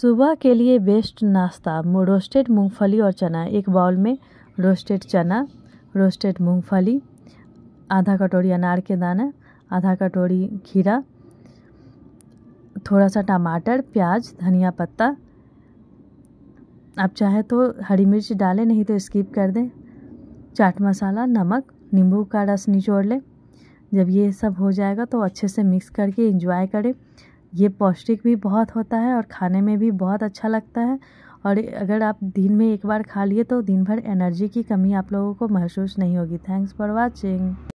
सुबह के लिए बेस्ट नाश्ता रोस्टेड मूंगफली और चना एक बाउल में रोस्टेड चना रोस्टेड मूंगफली आधा कटोरी अनार के दाना आधा कटोरी खीरा थोड़ा सा टमाटर प्याज धनिया पत्ता आप चाहे तो हरी मिर्च डालें नहीं तो स्किप कर दें चाट मसाला नमक नींबू का रस निचोड़ लें जब ये सब हो जाएगा तो अच्छे से मिक्स करके इंजॉय करें ये पौष्टिक भी बहुत होता है और खाने में भी बहुत अच्छा लगता है और अगर आप दिन में एक बार खा लिए तो दिन भर एनर्जी की कमी आप लोगों को महसूस नहीं होगी थैंक्स फॉर वॉचिंग